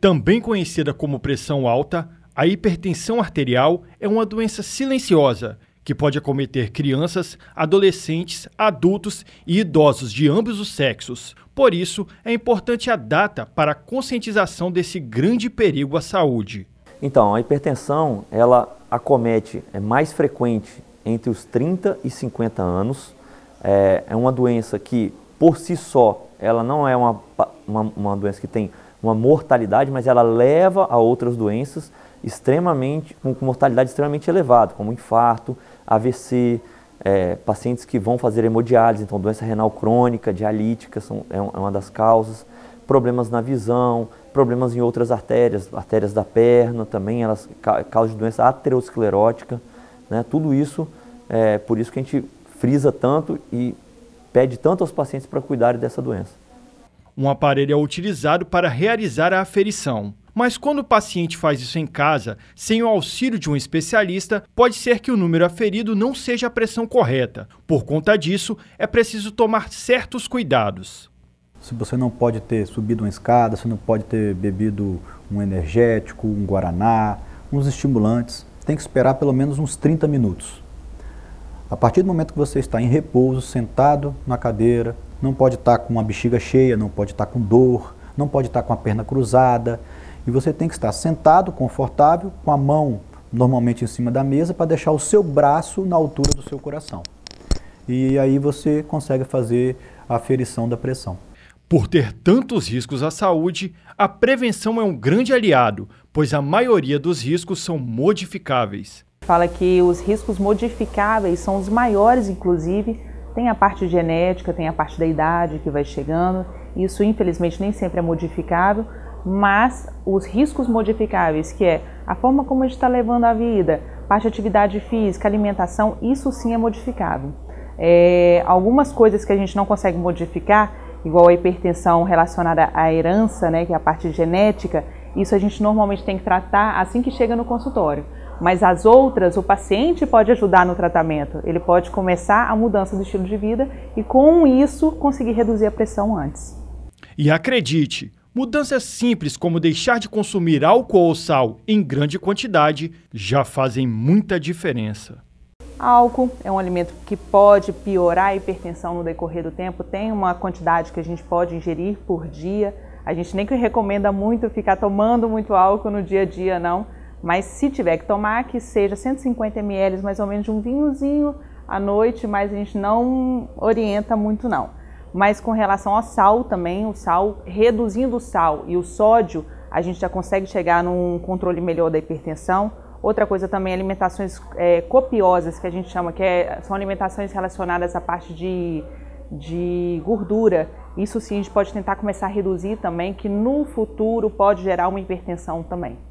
Também conhecida como pressão alta, a hipertensão arterial é uma doença silenciosa que pode acometer crianças, adolescentes, adultos e idosos de ambos os sexos. Por isso, é importante a data para a conscientização desse grande perigo à saúde. Então, a hipertensão, ela acomete, é mais frequente entre os 30 e 50 anos. É, é, uma doença que, por si só, ela não é uma, uma, uma doença que tem uma mortalidade, mas ela leva a outras doenças extremamente, com mortalidade extremamente elevada, como infarto, AVC, é, pacientes que vão fazer hemodiálise, então doença renal crônica, dialítica são, é, é, uma das causas, problemas na visão, problemas em outras artérias, artérias da perna também, elas causam doença aterosclerótica, né? tudo isso, é por isso que a gente frisa tanto e pede tanto aos pacientes para cuidarem dessa doença. Um aparelho é utilizado para realizar a aferição. Mas quando o paciente faz isso em casa, sem o auxílio de um especialista, pode ser que o número aferido não seja a pressão correta. Por conta disso, é preciso tomar certos cuidados. Se você não pode ter subido uma escada, se não pode ter bebido um energético, um guaraná, uns estimulantes, tem que esperar pelo menos uns 30 minutos. A partir do momento que você está em repouso, sentado na cadeira, não pode estar tá com uma bexiga cheia, não pode estar tá com dor, não pode estar tá com a perna cruzada. E você tem que estar sentado, confortável, com a mão normalmente em cima da mesa para deixar o seu braço na altura do seu coração. E aí você consegue fazer a aferição da pressão. Por ter tantos riscos à saúde, a prevenção é um grande aliado, pois a maioria dos riscos são modificáveis. Fala que os riscos modificáveis são os maiores, inclusive, tem a parte genética, tem a parte da idade que vai chegando, isso infelizmente nem sempre é modificável, mas os riscos modificáveis, que é a forma como a gente está levando a vida, parte de atividade física, alimentação, isso sim é modificável. É, algumas coisas que a gente não consegue modificar, igual a hipertensão relacionada à herança, né, que é a parte genética, isso a gente normalmente tem que tratar assim que chega no consultório mas as outras o paciente pode ajudar no tratamento. Ele pode começar a mudança do estilo de vida e com isso conseguir reduzir a pressão antes. E acredite, mudanças simples como deixar de consumir álcool ou sal em grande quantidade já fazem muita diferença. Álcool é um alimento que pode piorar a hipertensão no decorrer do tempo, tem uma quantidade que a gente pode ingerir por dia. A gente nem recomenda muito ficar tomando muito álcool no dia a dia, não mas se tiver que tomar, que seja 150 ml mais ou menos de um vinhozinho à noite, mas a gente não orienta muito não. Mas com relação ao sal também, o sal, reduzindo o sal e o sódio, a gente já consegue chegar num controle melhor da hipertensão. Outra coisa também, alimentações é, copiosas, que a gente chama, que é, são alimentações relacionadas à parte de, de gordura. Isso sim, a gente pode tentar começar a reduzir também, que no futuro pode gerar uma hipertensão também.